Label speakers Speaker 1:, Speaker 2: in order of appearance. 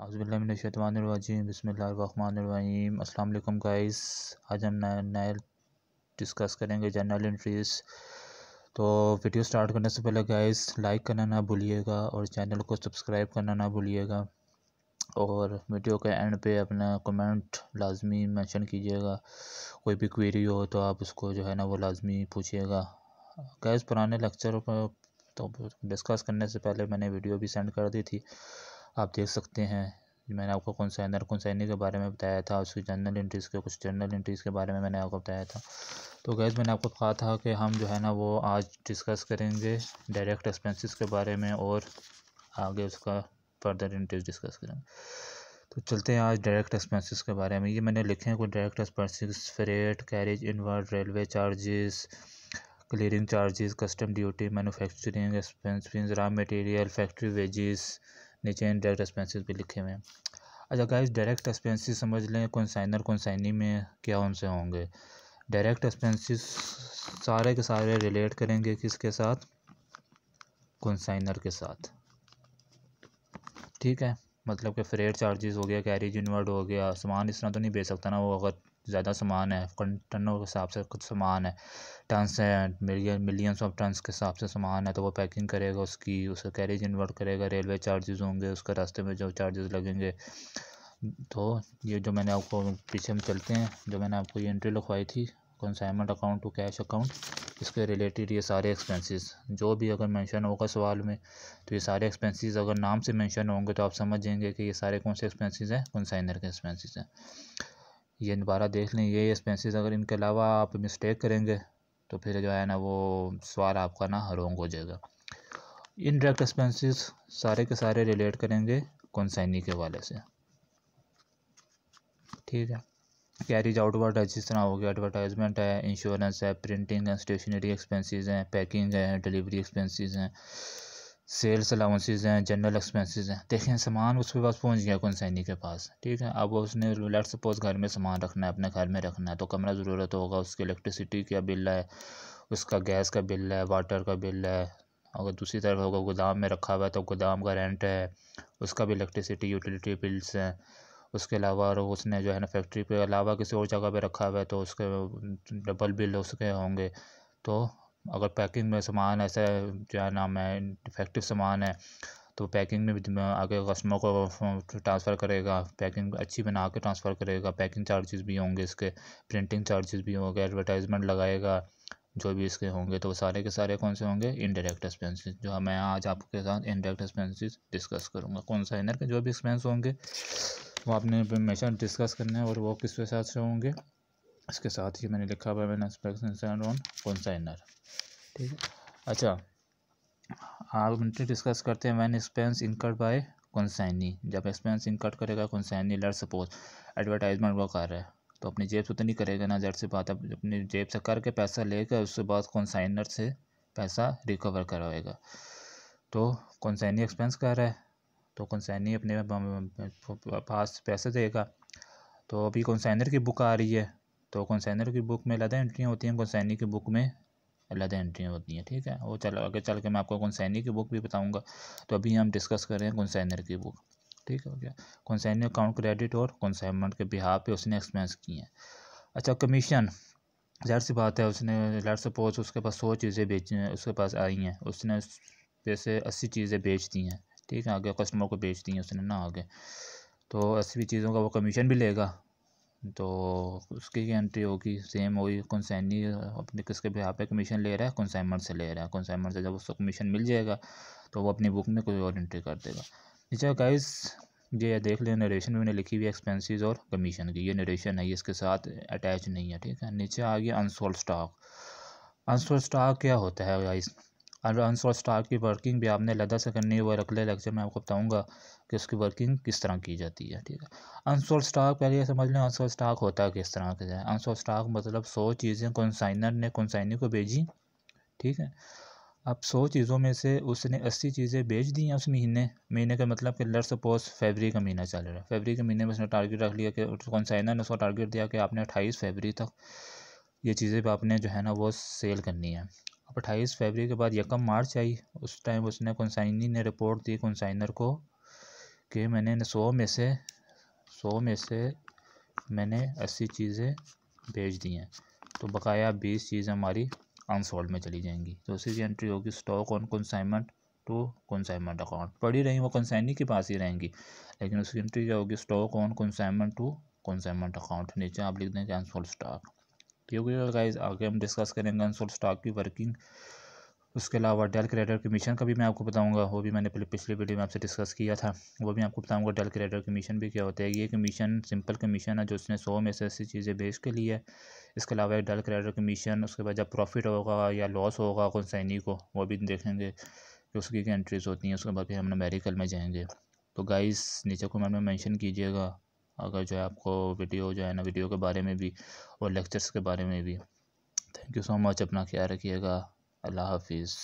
Speaker 1: हाउसबिल्लाशतवानरवाजीम बसमीम अल्लाम गाइस आज हम नए डिस्कस करेंगे जनरल इंट्रीज तो वीडियो स्टार्ट करने से पहले गाइस लाइक करना ना भूलिएगा और चैनल को सब्सक्राइब करना ना भूलिएगा और वीडियो के एंड पे अपना कमेंट लाजमी मेंशन कीजिएगा कोई भी क्वेरी हो तो आप उसको जो है ना वो लाजमी पूछिएगा गैस पुराने लेक्चर पर तो डिस्कस करने से पहले मैंने वीडियो भी सेंड कर दी थी आप देख सकते हैं मैंने आपको कंसाइनर कंसाइनर के बारे में बताया था उसकी जनरल इंट्रीज़ के कुछ जनरल इंट्रीज़ के बारे में मैंने आपको बताया था तो गैस मैंने आपको कहा था कि हम जो है ना वो आज डिस्कस करेंगे डायरेक्ट एक्सपेंसेस के बारे में और आगे उसका फर्दर इंट्रीज डिस्कस करेंगे तो चलते हैं आज डायरेक्ट एक्सपेंसिस के बारे में ये मैंने लिखे हैं कुछ direct expenses freight carriage inward railway charges clearing charges custom duty manufacturing expense raw material factory wages नीचे डायरेक्ट एक्सपेंसिस भी लिखे हुए हैं अच्छा गाइस डायरेक्ट एक्सपेंसिस समझ लें कौनसाइनर कौनसाइनी में क्या उनसे होंगे डायरेक्ट एक्सपेंसिस सारे के सारे रिलेट करेंगे किसके साथ कौनसाइनर के साथ ठीक है मतलब कि फ्रेट चार्जेस हो गया कैरेज इन्वर्ट हो गया सामान इस तरह तो नहीं बेच सकता ना वो अगर ज़्यादा सामान है टनों के हिसाब से कुछ सामान है टनस हैं मिलियन मिलियंस ऑफ टनस के हिसाब से सामान है तो वो पैकिंग करेगा उसकी उसका कैरेज इन्वर्ट करेगा रेलवे चार्जेस होंगे उसके रास्ते में जो चार्जेस लगेंगे तो ये जो मैंने आपको पीछे हम चलते हैं जो मैंने आपको ये एंट्री लिखवाई थी consignment account to cash account इसके रिलेटेड ये सारे एक्सपेंसेस जो भी अगर मेंशन होगा सवाल में तो ये सारे एक्सपेंसेस अगर नाम से मेंशन होंगे तो आप समझ जाएंगे कि ये सारे कौन से एक्सपेंसेस हैं कंसाइनर के एक्सपेंसेस हैं ये दोबारा देख लें ये एक्सपेंसेस अगर इनके अलावा आप मिस्टेक करेंगे तो फिर जो है ना वो सवाल आपका ना रोंग हो जाएगा इनडायरेक्ट एक्सपेंसेस सारे के सारे रिलेट करेंगे कौनसाइनी के वाले से ठीक है कैरीज आउटवर्ड है जिस तरह हो गया एडवर्टाइजमेंट है इंश्योरेंस है प्रिंटिंग है स्टेशनरी एक्सपेंसेस हैं पैकिंग है डिलीवरी एक्सपेंसेस हैं सेल्स अलाउंसेज हैं जनरल एक्सपेंसेस हैं देखें सामान उसके पास पहुंच गया कंसैनी के पास ठीक है अब उसने लेट सपोज घर में सामान रखना है अपने घर में रखना है तो कमरा ज़रूरत होगा उसकी इलेक्ट्रिसिटी का बिल है उसका गैस का बिल है वाटर का बिल है अगर दूसरी तरफ होगा गोदाम में रखा हुआ है तो गोदाम का रेंट है उसका भी इलेक्ट्रिसिटी यूटिलिटी बिल्स हैं उसके अलावा और उसने जो है ना फैक्ट्री पे अलावा किसी और जगह पे रखा हुआ है तो उसके डबल बिल उसके होंगे तो अगर पैकिंग में सामान ऐसा क्या नाम है डिफेक्टिव सामान है तो पैकिंग में आगे कस्टमर को ट्रांसफ़र करेगा पैकिंग अच्छी बना के ट्रांसफ़र करेगा पैकिंग चार्जेस भी होंगे इसके प्रिंटिंग चार्जेस भी होंगे एडवर्टाइजमेंट लगाएगा जो भी इसके होंगे तो सारे के सारे कौन से होंगे इनडायरेक्ट एक्सपेंसेस जो मैं आज आपके साथ इनडायरेक्ट एक्सपेंसेस डिस्कस करूँगा कौन सा इनर के जो भी एक्सपेंस होंगे वो आपने हमेशा डिस्कस करना है और वो किस वजह से होंगे इसके साथ ही मैंने लिखा हुआ मैंने इंस्पेक्शन ऑन कंसाइनर ठीक है अच्छा आप मिनट डिस्कस करते हैं when expense incurred by consignee जब एक्सपेंस इनकट करेगा कंसाइनी लर सपोज एडवर्टाइजमेंट वो कर रहा है तो अपनी जेब से तो नहीं करेगा ना जर से बात अब अपनी जेब से करके पैसा लेकर उसके बाद कंसाइनर से पैसा रिकवर करवाएगा तो कौनसाइनी एक्सपेंस कर रहा है तो कंसैनी अपने पास पैसे देगा तो अभी कंसैनर की बुक आ रही है तो कंसैनर की बुक में अलग एंट्रियाँ होती हैं कंसैनी की बुक में अलग एंट्रियाँ होती हैं ठीक है वो चल आगे चल के मैं आपको कंसैनी की बुक भी बताऊँगा तो अभी हम डिस्कस कर रहे हैं कंसैनर की बुक ठीक हो गया कंसाइन अकाउंट क्रेडिट और कंसाइनमेंट के बिहार पे उसने एक्सपेंस किए हैं अच्छा कमीशन जहर सी बात है उसने लेट सपोज उसके पास सौ चीज़ें बेची उसके पास आई हैं उसने पे से अस्सी चीज़ें बेच दी हैं ठीक है आगे कस्टमर को बेच दिए उसने ना आगे तो ऐसी भी चीज़ों का वो कमीशन भी लेगा तो उसकी की एंट्री होगी सेम होगी कंसाइनी अपने किसके भी यहाँ पे कमीशन ले रहा है कंसाइनमेंट से ले रहा है कंसाइनमेंट से जब उसको कमीशन मिल जाएगा तो वो अपनी बुक में कोई और एंट्री कर देगा नीचे अच्छा गाइस ये देख लें नरेशन में मैंने लिखी हुई एक्सपेंसेस और कमीशन की ये नरेशन है इसके साथ अटैच नहीं है ठीक है नीचे आ गया अनसोल्ड स्टॉक अनसोल्ड स्टॉक क्या होता है गाइस एडवांस और स्टार की वर्किंग भी आपने लदा से करनी है और अगले लेक्चर में आपको बताऊंगा कि उसकी वर्किंग किस तरह की जाती है ठीक है अनसोल स्टाक पहले ये समझ लें अनसोल स्टाक होता है किस तरह का है अनसोल स्टाक मतलब सौ चीज़ें कंसाइनर ने कंसाइनी को भेजी ठीक है अब सौ चीज़ों में से उसने अस्सी चीज़ें बेच दी हैं उस महीने महीने का मतलब कि लर सपोज फेबरी का महीना चल रहा है फेबरी के महीने में उसने टारगेट रख लिया कि कंसाइनर ने उसको टारगेट दिया कि आपने अट्ठाईस फेबरी तक ये चीज़ें भी आपने जो है ना वो सेल करनी है अब अट्ठाईस फरवरी के बाद यकम मार्च आई उस टाइम उसने कंसाइनी ने रिपोर्ट दी कंसाइनर को कि मैंने सौ में से सौ में से मैंने अस्सी चीज़ें भेज दी हैं तो बकाया बीस चीज़ें हमारी अनसोल्ड में चली जाएंगी तो उसी की एंट्री होगी stock on consignment to consignment account पड़ी रही वो कंसाइनी के पास ही रहेंगी लेकिन उसकी एंट्री क्या होगी stock on consignment to consignment account नीचे आप लिख दें अनसोल्ड स्टॉक तो ये हो गया गाइज आगे हम डिस्कस करेंगे अनसोल्ड स्टॉक की वर्किंग उसके अलावा डेल क्रेडर के मिशन का भी मैं आपको बताऊंगा वो भी मैंने पहले पिछले वीडियो में आपसे डिस्कस किया था वो भी आपको बताऊंगा डेल क्रेडर के मिशन भी क्या होता है ये कमीशन सिंपल कमीशन है जो उसने सौ में से ऐसी चीज़ें बेच के लिए है इसके अलावा एक डेल क्रेडर कमीशन उसके बाद जब प्रॉफिट होगा या लॉस होगा कौनसैनी को वो भी देखेंगे कि उसकी क्या एंट्रीज होती हैं उसके बाद फिर हम मेडिकल में जाएंगे तो गाइस नीचे कमेंट में मैंशन कीजिएगा अगर जो है आपको वीडियो जो है ना वीडियो के बारे में भी और लेक्चर्स के बारे में भी थैंक यू सो मच अपना ख्याल रखिएगा अल्लाह हाफिज़